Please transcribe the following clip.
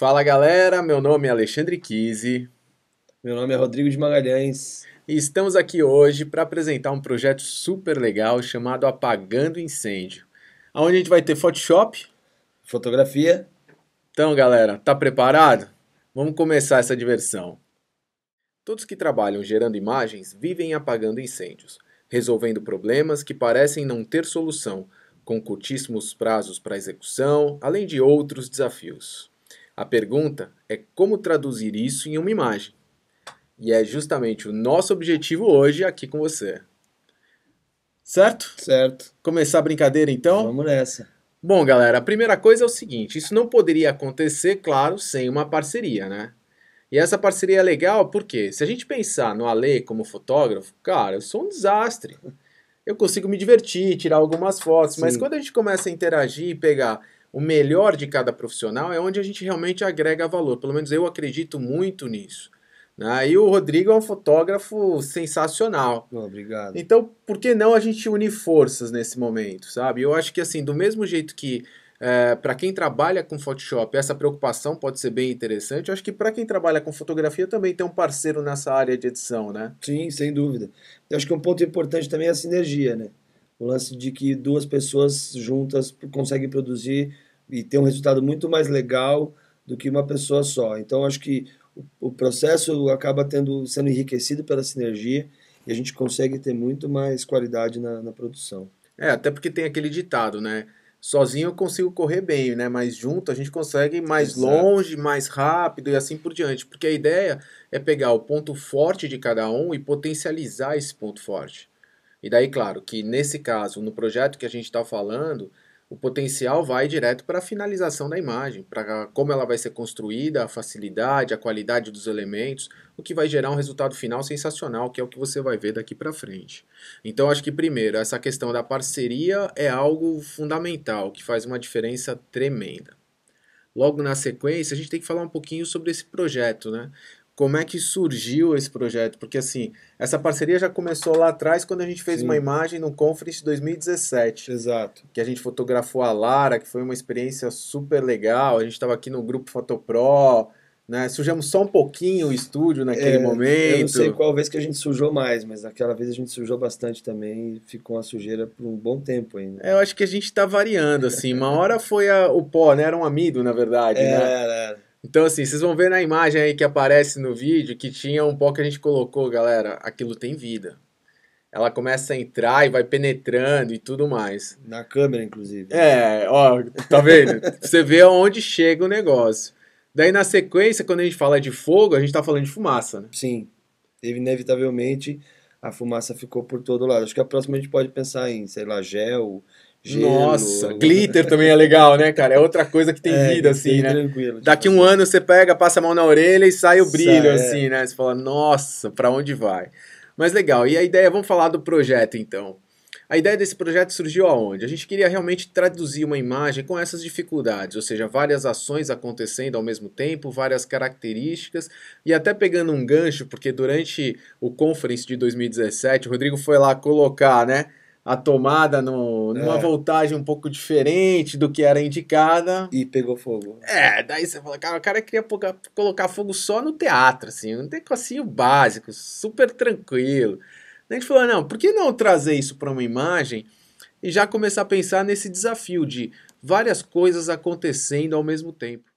Fala galera, meu nome é Alexandre Kise. Meu nome é Rodrigo de Magalhães. E estamos aqui hoje para apresentar um projeto super legal chamado Apagando Incêndio, onde a gente vai ter Photoshop, fotografia. Então, galera, tá preparado? Vamos começar essa diversão. Todos que trabalham gerando imagens vivem apagando incêndios, resolvendo problemas que parecem não ter solução, com curtíssimos prazos para execução, além de outros desafios. A pergunta é como traduzir isso em uma imagem. E é justamente o nosso objetivo hoje aqui com você. Certo? Certo. Começar a brincadeira então? Vamos nessa. Bom, galera, a primeira coisa é o seguinte: isso não poderia acontecer, claro, sem uma parceria, né? E essa parceria é legal porque, se a gente pensar no Ale como fotógrafo, cara, eu sou um desastre. Eu consigo me divertir, tirar algumas fotos, Sim. mas quando a gente começa a interagir e pegar o melhor de cada profissional é onde a gente realmente agrega valor. Pelo menos eu acredito muito nisso. Né? E o Rodrigo é um fotógrafo sensacional. Obrigado. Então, por que não a gente unir forças nesse momento, sabe? Eu acho que, assim, do mesmo jeito que é, para quem trabalha com Photoshop, essa preocupação pode ser bem interessante. Eu acho que para quem trabalha com fotografia também tem um parceiro nessa área de edição, né? Sim, sem dúvida. Eu acho que um ponto importante também é a sinergia, né? O lance de que duas pessoas juntas conseguem produzir e ter um resultado muito mais legal do que uma pessoa só. Então acho que o, o processo acaba tendo sendo enriquecido pela sinergia e a gente consegue ter muito mais qualidade na, na produção. É, até porque tem aquele ditado, né? sozinho eu consigo correr bem, né? Mas junto a gente consegue ir mais Exato. longe, mais rápido e assim por diante. Porque a ideia é pegar o ponto forte de cada um e potencializar esse ponto forte. E daí, claro, que nesse caso, no projeto que a gente está falando, o potencial vai direto para a finalização da imagem, para como ela vai ser construída, a facilidade, a qualidade dos elementos, o que vai gerar um resultado final sensacional, que é o que você vai ver daqui para frente. Então, acho que primeiro, essa questão da parceria é algo fundamental, que faz uma diferença tremenda. Logo na sequência, a gente tem que falar um pouquinho sobre esse projeto, né? Como é que surgiu esse projeto? Porque assim, essa parceria já começou lá atrás quando a gente fez Sim. uma imagem no Conference 2017. Exato. Que a gente fotografou a Lara, que foi uma experiência super legal. A gente estava aqui no grupo Fotopro, né? Sujamos só um pouquinho o estúdio naquele é, momento. Eu não sei qual vez que a gente sujou mais, mas aquela vez a gente sujou bastante também e ficou uma sujeira por um bom tempo ainda. É, eu acho que a gente está variando, assim. Uma hora foi a, o pó, né? Era um amido, na verdade, é, né? Era, era. Então, assim, vocês vão ver na imagem aí que aparece no vídeo que tinha um pó que a gente colocou, galera. Aquilo tem vida. Ela começa a entrar e vai penetrando e tudo mais. Na câmera, inclusive. É, ó, tá vendo? Você vê aonde chega o negócio. Daí, na sequência, quando a gente fala de fogo, a gente tá falando de fumaça, né? Sim. Inevitavelmente a fumaça ficou por todo lado. Acho que a próxima a gente pode pensar em, sei lá, gel, Gelo, Nossa, glitter também é legal, né, cara? É outra coisa que tem é, vida, assim, né? Tranquilo, tipo Daqui um assim. ano você pega, passa a mão na orelha e sai o brilho, sai, é. assim, é. né? Você fala, nossa, pra onde vai? Mas legal, e a ideia, vamos falar do projeto então. A ideia desse projeto surgiu aonde? A gente queria realmente traduzir uma imagem com essas dificuldades, ou seja, várias ações acontecendo ao mesmo tempo, várias características, e até pegando um gancho, porque durante o conference de 2017, o Rodrigo foi lá colocar, né? a tomada no, numa é. voltagem um pouco diferente do que era indicada. E pegou fogo. É, daí você fala, cara, o cara queria colocar fogo só no teatro, assim, um negocinho básico, super tranquilo. A gente falou, ah, não, por que não trazer isso para uma imagem e já começar a pensar nesse desafio de várias coisas acontecendo ao mesmo tempo?